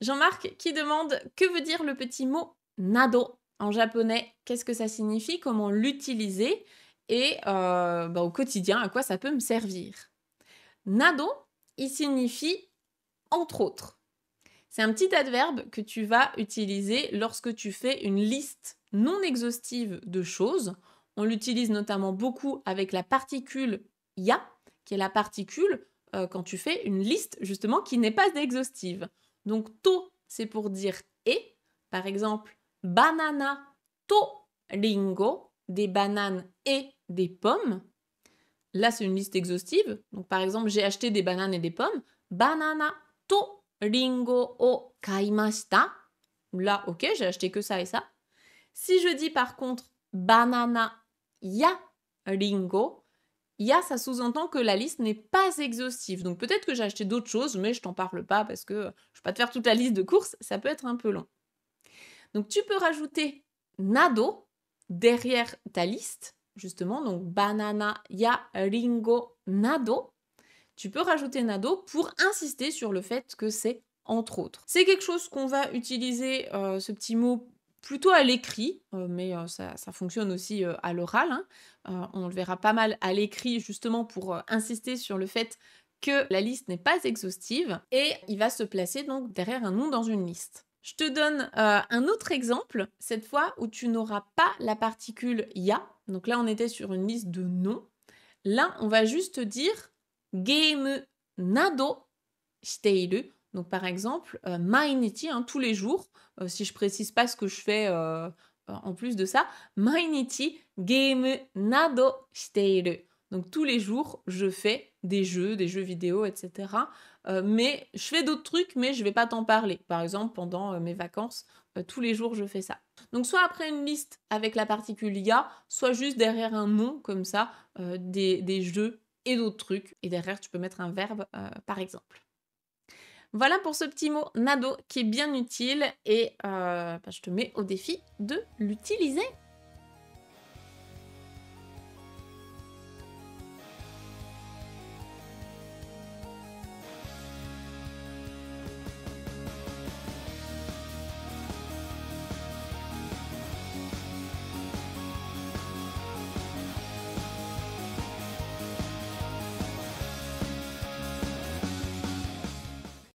Jean-Marc qui demande que veut dire le petit mot nado en japonais Qu'est-ce que ça signifie Comment l'utiliser Et euh, bah, au quotidien, à quoi ça peut me servir Nado, il signifie entre autres. C'est un petit adverbe que tu vas utiliser lorsque tu fais une liste non exhaustive de choses. On l'utilise notamment beaucoup avec la particule ya, qui est la particule euh, quand tu fais une liste justement qui n'est pas exhaustive. Donc to, c'est pour dire et. Par exemple, banana to lingo, des bananes et des pommes. Là, c'est une liste exhaustive. Donc, par exemple, j'ai acheté des bananes et des pommes. Banana to ringo o kaimashita. Là, ok, j'ai acheté que ça et ça. Si je dis par contre banana ya ringo, « ya » ça sous-entend que la liste n'est pas exhaustive. Donc peut-être que j'ai acheté d'autres choses, mais je t'en parle pas parce que je vais pas te faire toute la liste de courses, ça peut être un peu long. Donc tu peux rajouter nado derrière ta liste, justement, donc banana, ya, ringo, nado. Tu peux rajouter nado pour insister sur le fait que c'est entre autres. C'est quelque chose qu'on va utiliser, euh, ce petit mot, plutôt à l'écrit, euh, mais ça, fonctionne aussi à l'oral. Hein. on le verra pas mal à l'écrit justement pour insister sur le fait que la liste n'est pas exhaustive et il va se placer donc derrière un nom dans une liste. Je te donne un autre exemple, cette fois où tu n'auras pas la particule ya. Donc là, on était sur une liste de noms. Là, on va juste dire game nado shiteiru donc par exemple, euh, hein, tous les jours, euh, si je précise pas ce que je fais euh, en plus de ça, game nado Donc tous les jours, je fais des jeux, des jeux vidéo, etc. mais je fais d'autres trucs, mais je ne vais pas t'en parler. Par exemple, pendant mes vacances, tous les jours, je fais ça. Donc soit après une liste avec la particule ya, soit juste derrière un nom comme ça, des, des, jeux et d'autres trucs. Et derrière, tu peux mettre un verbe, par exemple. Voilà pour ce petit mot nado qui est bien utile et euh, bah, je te mets au défi de l'utiliser.